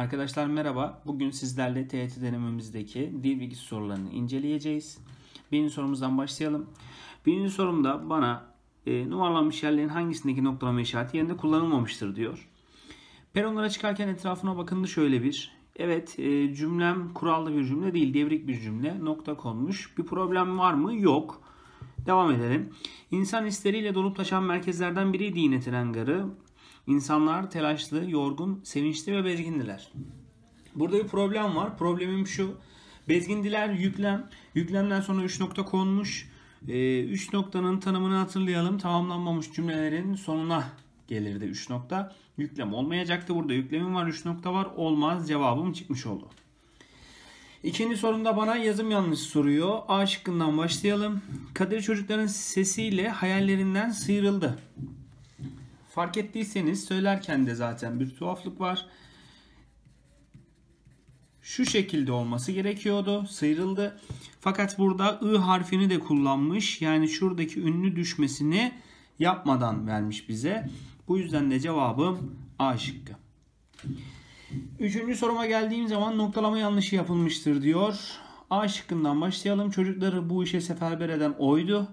Arkadaşlar merhaba. Bugün sizlerle TET denememizdeki dil bilgi sorularını inceleyeceğiz. Birinci sorumuzdan başlayalım. Birinci sorumda bana e, numaralanmış yerlerin hangisindeki noktalama işareti yerinde kullanılmamıştır diyor. Peronlara çıkarken etrafına bakındı şöyle bir. Evet e, cümlem kurallı bir cümle değil devrik bir cümle. Nokta konmuş. Bir problem var mı? Yok. Devam edelim. İnsan hisleriyle dolup taşan merkezlerden biri yine tren garı. İnsanlar telaşlı, yorgun, sevinçli ve bezgindiler. Burada bir problem var. Problemim şu. Bezgindiler yüklem. Yüklemden sonra 3 nokta konmuş. 3 ee, noktanın tanımını hatırlayalım. Tamamlanmamış cümlelerin sonuna gelirdi 3 nokta. Yüklem olmayacaktı. Burada yüklemim var 3 nokta var. Olmaz cevabım çıkmış oldu. İkinci sorumda bana yazım yanlış soruyor. A şıkkından başlayalım. Kadir çocukların sesiyle hayallerinden sıyrıldı. Fark ettiyseniz söylerken de zaten bir tuhaflık var. Şu şekilde olması gerekiyordu. Sıyrıldı. Fakat burada ı harfini de kullanmış. Yani şuradaki ünlü düşmesini yapmadan vermiş bize. Bu yüzden de cevabım A şıkkı. Üçüncü soruma geldiğim zaman noktalama yanlışı yapılmıştır diyor. A şıkkından başlayalım. Çocukları bu işe seferber eden oydu.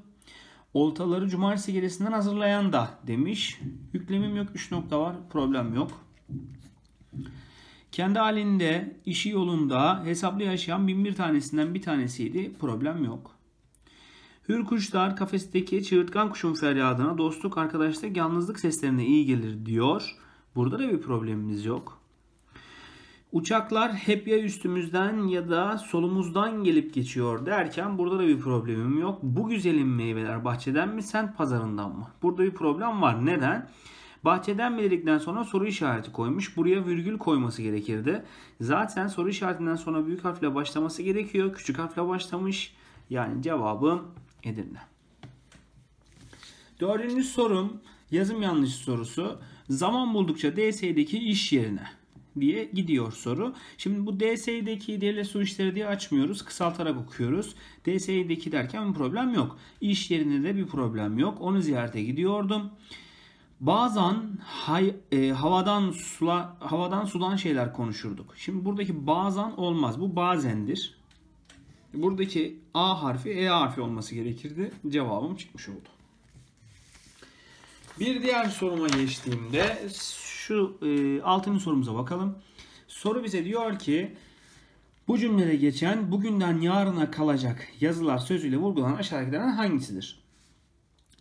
Oltaları cumartesi gerisinden hazırlayan da demiş. Yüklemim yok 3 nokta var problem yok. Kendi halinde işi yolunda hesaplı yaşayan bin bir tanesinden bir tanesiydi problem yok. Hür kuşlar kafesteki çığırtkan kuşun feryadına dostluk arkadaşlık yalnızlık seslerine iyi gelir diyor. Burada da bir problemimiz yok. Uçaklar hep ya üstümüzden ya da solumuzdan gelip geçiyor derken burada da bir problemim yok. Bu güzelim meyveler bahçeden mi sen pazarından mı? Burada bir problem var. Neden? Bahçeden mi dedikten sonra soru işareti koymuş. Buraya virgül koyması gerekirdi. Zaten soru işaretinden sonra büyük harfle başlaması gerekiyor. Küçük harfle başlamış. Yani cevabım Edirne. Dördüncü sorum yazım yanlış sorusu. Zaman buldukça DS'deki iş yerine diye gidiyor soru. Şimdi bu DSİ'deki devlet su işleri diye açmıyoruz. Kısaltarak okuyoruz. DSİ'deki derken bir problem yok. İş yerinde de bir problem yok. Onu ziyarete gidiyordum. Bazen hay, e, havadan sula havadan sudan şeyler konuşurduk. Şimdi buradaki bazen olmaz. Bu bazendir. Buradaki A harfi E harfi olması gerekirdi. Cevabım çıkmış oldu. Bir diğer soruma geçtiğimde şu e, 6. sorumuza bakalım. Soru bize diyor ki bu cümlede geçen bugünden yarına kalacak yazılar sözüyle vurgulanan aşağıdakilerden hangisidir?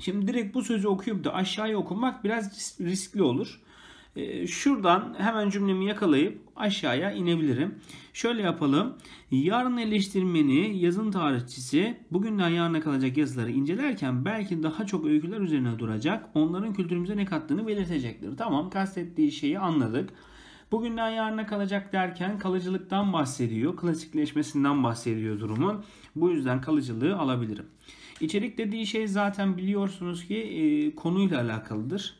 Şimdi direkt bu sözü okuyup da aşağıya okumak biraz riskli olur. Ee, şuradan hemen cümlemi yakalayıp aşağıya inebilirim. Şöyle yapalım. Yarın eleştirmeni yazın tarihçisi bugünden yarına kalacak yazıları incelerken belki daha çok öyküler üzerine duracak. Onların kültürümüze ne kattığını belirtecektir. Tamam kastettiği şeyi anladık. Bugünden yarına kalacak derken kalıcılıktan bahsediyor. Klasikleşmesinden bahsediyor durumun. Bu yüzden kalıcılığı alabilirim. İçerik dediği şey zaten biliyorsunuz ki e, konuyla alakalıdır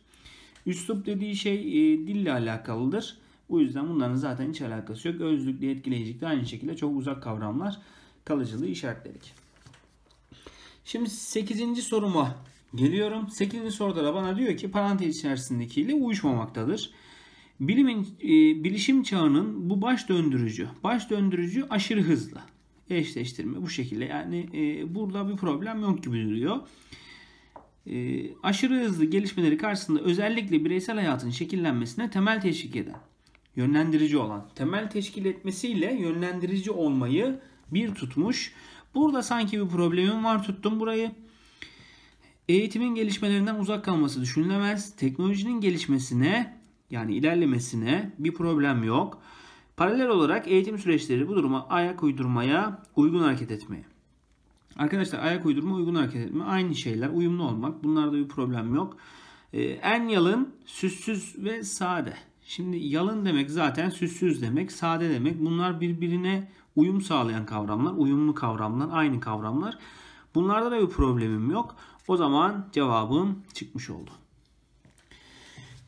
Üslup dediği şey e, dille alakalıdır. Bu yüzden bunların zaten hiç alakası yok. Özlükle etkileyici de aynı şekilde çok uzak kavramlar kalıcılığı işaretledik. Şimdi 8. soruma geliyorum. 8. soruda da bana diyor ki parantez içerisindekiyle uyuşmamaktadır. Bilimin, e, bilişim çağının bu baş döndürücü. Baş döndürücü aşırı hızlı. Eşleştirme bu şekilde. Yani e, burada bir problem yok gibi duruyor e, aşırı hızlı gelişmeleri karşısında özellikle bireysel hayatın şekillenmesine temel teşvik eden, yönlendirici olan, temel teşkil etmesiyle yönlendirici olmayı bir tutmuş. Burada sanki bir problemim var tuttum burayı. Eğitimin gelişmelerinden uzak kalması düşünülemez. Teknolojinin gelişmesine yani ilerlemesine bir problem yok. Paralel olarak eğitim süreçleri bu duruma ayak uydurmaya, uygun hareket etmeye. Arkadaşlar ayak uydurma, uygun hareket etme aynı şeyler. Uyumlu olmak. Bunlarda bir problem yok. Ee, en yalın, süssüz ve sade. Şimdi yalın demek zaten süssüz demek, sade demek. Bunlar birbirine uyum sağlayan kavramlar, uyumlu kavramlar, aynı kavramlar. Bunlarda da bir problemim yok. O zaman cevabım çıkmış oldu.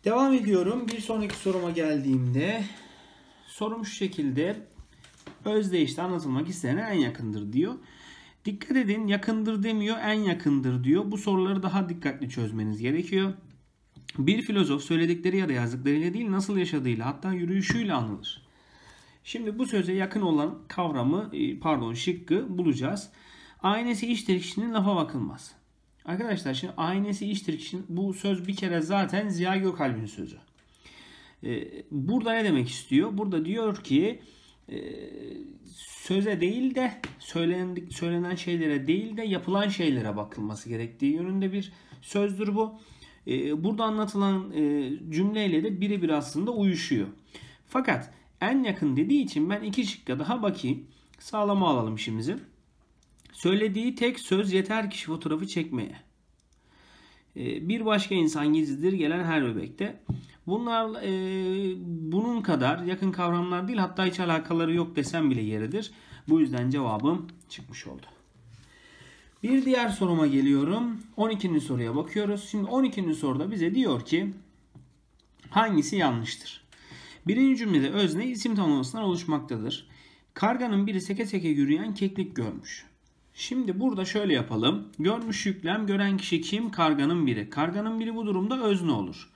Devam ediyorum. Bir sonraki soruma geldiğimde sorum şu şekilde özdeğişte anlatılmak isteyene en yakındır diyor. Dikkat edin yakındır demiyor en yakındır diyor. Bu soruları daha dikkatli çözmeniz gerekiyor. Bir filozof söyledikleri ya da yazdıklarıyla değil nasıl yaşadığıyla hatta yürüyüşüyle anılır. Şimdi bu söze yakın olan kavramı e, pardon şıkkı bulacağız. Aynesi iştir kişinin lafa bakılmaz. Arkadaşlar şimdi aynesi iştir kişinin bu söz bir kere zaten Ziya Gökalp'in sözü. E, burada ne demek istiyor? Burada diyor ki ee, söze değil de söylendik, söylenen şeylere değil de yapılan şeylere bakılması gerektiği yönünde bir sözdür bu. Ee, burada anlatılan e, cümleyle de birebir aslında uyuşuyor. Fakat en yakın dediği için ben iki şıkka daha bakayım. Sağlama alalım işimizi. Söylediği tek söz yeter kişi fotoğrafı çekmeye. Ee, bir başka insan gizlidir gelen her bebekte. Bunlar e, bunun kadar yakın kavramlar değil hatta hiç alakaları yok desem bile yeridir. Bu yüzden cevabım çıkmış oldu. Bir diğer soruma geliyorum. 12. soruya bakıyoruz. Şimdi 12. soruda bize diyor ki hangisi yanlıştır? Birinci cümlede özne isim tanımlamasından oluşmaktadır. Karganın biri seke seke yürüyen keklik görmüş. Şimdi burada şöyle yapalım. Görmüş yüklem gören kişi kim? Karganın biri. Karganın biri bu durumda özne olur.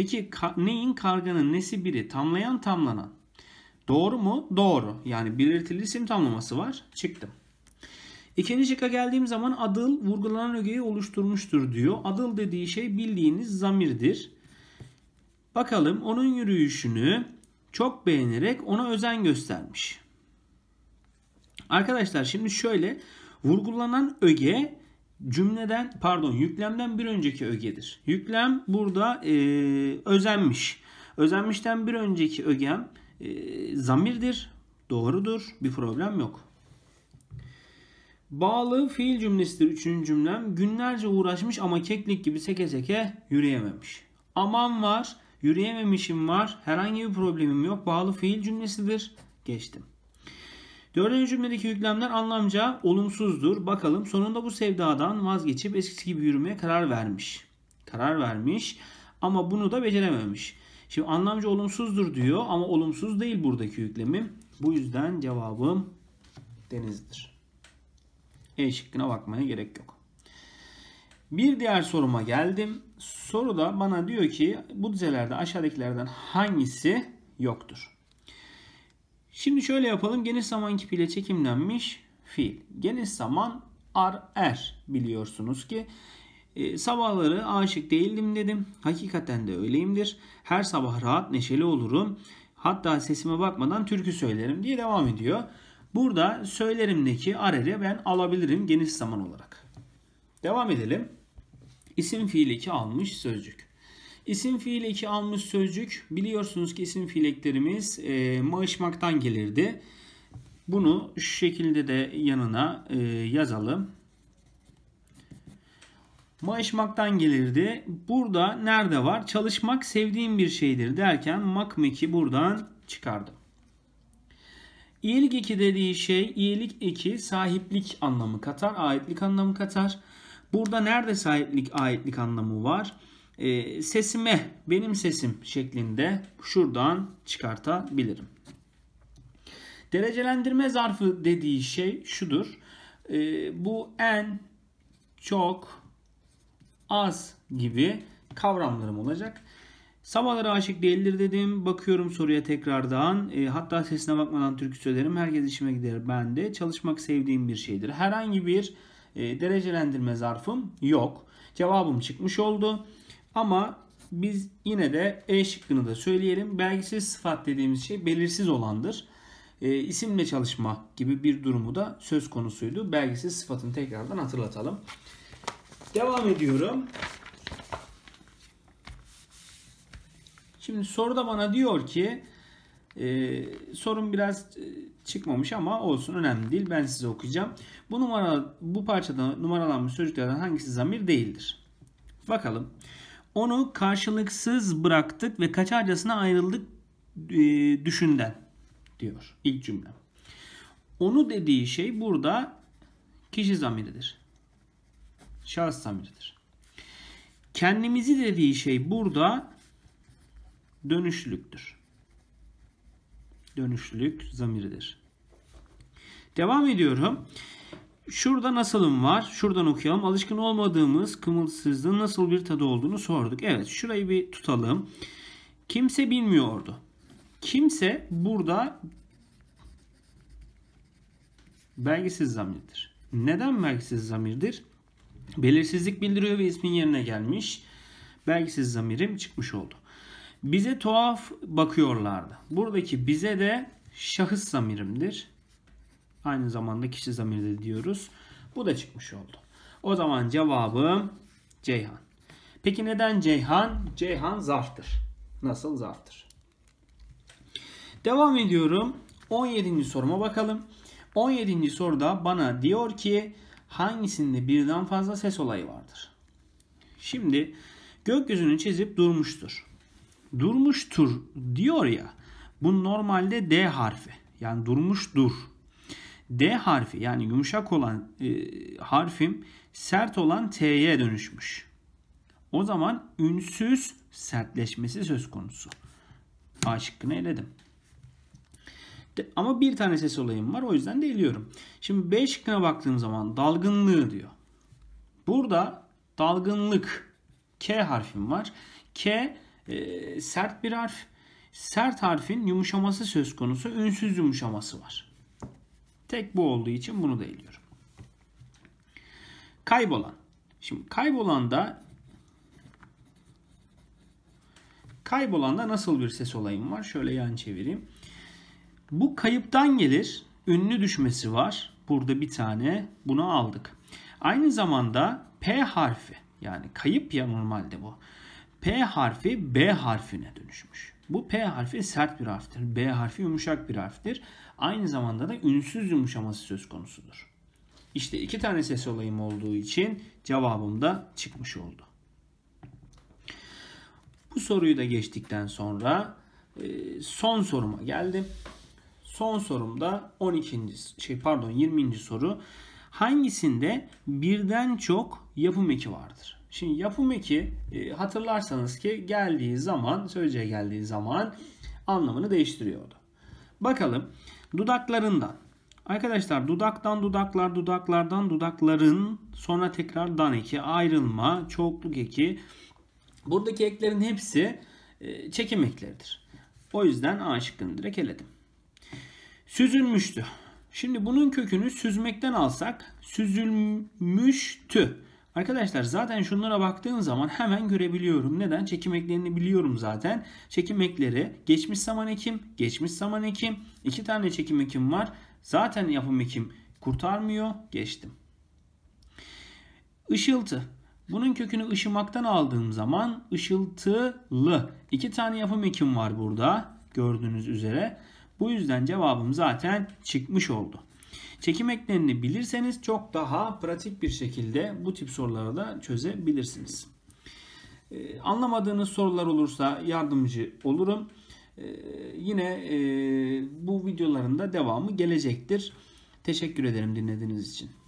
Peki ka neyin karganın nesi biri? Tamlayan tamlanan. Doğru mu? Doğru. Yani belirtili isim tamlaması var. Çıktım. İkinci şıkka geldiğim zaman adıl vurgulanan ögeyi oluşturmuştur diyor. Adıl dediği şey bildiğiniz zamirdir. Bakalım onun yürüyüşünü çok beğenerek ona özen göstermiş. Arkadaşlar şimdi şöyle vurgulanan öge cümleden pardon yüklemden bir önceki ögedir. Yüklem burada e, özenmiş. Özenmişten bir önceki ögem e, zamirdir. Doğrudur. Bir problem yok. Bağlı fiil cümlesidir üçüncü cümlem. Günlerce uğraşmış ama keklik gibi seke seke yürüyememiş. Aman var, yürüyememişim var, herhangi bir problemim yok. Bağlı fiil cümlesidir. Geçtim. Dördüncü cümledeki yüklemler anlamca olumsuzdur. Bakalım sonunda bu sevdadan vazgeçip eskisi gibi yürümeye karar vermiş. Karar vermiş ama bunu da becerememiş. Şimdi anlamca olumsuzdur diyor ama olumsuz değil buradaki yüklemim. Bu yüzden cevabım denizdir. E şıkkına bakmaya gerek yok. Bir diğer soruma geldim. Soruda bana diyor ki bu dizelerde aşağıdakilerden hangisi yoktur? Şimdi şöyle yapalım. Geniş zaman kipiyle çekimlenmiş fiil. Geniş zaman rr. Er biliyorsunuz ki e, sabahları aşık değildim dedim. Hakikaten de öyleyimdir. Her sabah rahat neşeli olurum. Hatta sesime bakmadan türkü söylerim diye devam ediyor. Burada söylerimdeki arere ben alabilirim geniş zaman olarak. Devam edelim. İsim fiili ki almış sözcük. İsim fiil eki almış sözcük biliyorsunuz ki isim fiil eklerimiz e, mağışmaktan gelirdi. Bunu şu şekilde de yanına e, yazalım. Maaşmaktan gelirdi. Burada nerede var? Çalışmak sevdiğim bir şeydir derken makmeki buradan çıkardım. İyilik eki dediği şey iyilik eki sahiplik anlamı katar, aitlik anlamı katar. Burada nerede sahiplik, aitlik anlamı var? e, sesime benim sesim şeklinde şuradan çıkartabilirim. Derecelendirme zarfı dediği şey şudur. E, bu en çok az gibi kavramlarım olacak. Sabahları aşık değildir dedim. Bakıyorum soruya tekrardan. E, hatta sesine bakmadan türkü söylerim. Herkes işime gider. Ben de çalışmak sevdiğim bir şeydir. Herhangi bir e, derecelendirme zarfım yok. Cevabım çıkmış oldu. Ama biz yine de E şıkkını da söyleyelim. Belgisiz sıfat dediğimiz şey belirsiz olandır. E, isimle çalışma gibi bir durumu da söz konusuydu. Belgisiz sıfatını tekrardan hatırlatalım. Devam ediyorum. Şimdi soru da bana diyor ki e, sorun biraz e, çıkmamış ama olsun önemli değil. Ben size okuyacağım. Bu numara bu parçada numaralanmış sözcüklerden hangisi zamir değildir? Bakalım. Onu karşılıksız bıraktık ve kaçarcasına ayrıldık e, düşünden diyor ilk cümle. Onu dediği şey burada kişi zamiridir. Şahıs zamiridir. Kendimizi dediği şey burada dönüşlüktür. Dönüşlük zamiridir. Devam ediyorum. Şurada nasılım var? Şuradan okuyalım. Alışkın olmadığımız kımılsızlığın nasıl bir tadı olduğunu sorduk. Evet şurayı bir tutalım. Kimse bilmiyordu. Kimse burada belgisiz zamirdir. Neden belgisiz zamirdir? Belirsizlik bildiriyor ve ismin yerine gelmiş. Belgisiz zamirim çıkmış oldu. Bize tuhaf bakıyorlardı. Buradaki bize de şahıs zamirimdir. Aynı zamanda kişi zamiri de diyoruz. Bu da çıkmış oldu. O zaman cevabım Ceyhan. Peki neden Ceyhan? Ceyhan zarftır. Nasıl zarftır? Devam ediyorum. 17. soruma bakalım. 17. soruda bana diyor ki hangisinde birden fazla ses olayı vardır? Şimdi gökyüzünü çizip durmuştur. Durmuştur diyor ya. Bu normalde D harfi. Yani durmuş dur. D harfi yani yumuşak olan e, harfim sert olan T'ye dönüşmüş. O zaman ünsüz sertleşmesi söz konusu. A şıkkını eledim. De, ama bir tane ses olayım var o yüzden de eliyorum. Şimdi B şıkkına baktığım zaman dalgınlığı diyor. Burada dalgınlık K harfim var. K e, sert bir harf. Sert harfin yumuşaması söz konusu. Ünsüz yumuşaması var. Tek bu olduğu için bunu da eliyorum. Kaybolan. Şimdi kaybolan da kaybolan da nasıl bir ses olayım var? Şöyle yan çevireyim. Bu kayıptan gelir. Ünlü düşmesi var. Burada bir tane bunu aldık. Aynı zamanda P harfi yani kayıp ya normalde bu. P harfi B harfine dönüşmüş. Bu P harfi sert bir harftir. B harfi yumuşak bir harftir. Aynı zamanda da ünsüz yumuşaması söz konusudur. İşte iki tane ses olayım olduğu için cevabım da çıkmış oldu. Bu soruyu da geçtikten sonra e, son soruma geldim. Son sorumda 12. şey pardon 20. soru hangisinde birden çok yapım eki vardır? Şimdi yapım eki e, hatırlarsanız ki geldiği zaman, sözcüğe geldiği zaman anlamını değiştiriyordu. Bakalım dudaklarından. Arkadaşlar dudaktan dudaklar dudaklardan dudakların sonra tekrar dan eki ayrılma çokluk eki buradaki eklerin hepsi e, çekim ekleridir. O yüzden A şıkkını direkt eledim. Süzülmüştü. Şimdi bunun kökünü süzmekten alsak süzülmüştü. Arkadaşlar zaten şunlara baktığım zaman hemen görebiliyorum. Neden? Çekim eklerini biliyorum zaten. Çekim ekleri geçmiş zaman ekim, geçmiş zaman ekim. iki tane çekim ekim var. Zaten yapım ekim kurtarmıyor. Geçtim. Işıltı. Bunun kökünü ışımaktan aldığım zaman ışıltılı. iki tane yapım ekim var burada gördüğünüz üzere. Bu yüzden cevabım zaten çıkmış oldu. Çekim eklenini bilirseniz çok daha pratik bir şekilde bu tip soruları da çözebilirsiniz. Ee, anlamadığınız sorular olursa yardımcı olurum. Ee, yine e, bu videoların da devamı gelecektir. Teşekkür ederim dinlediğiniz için.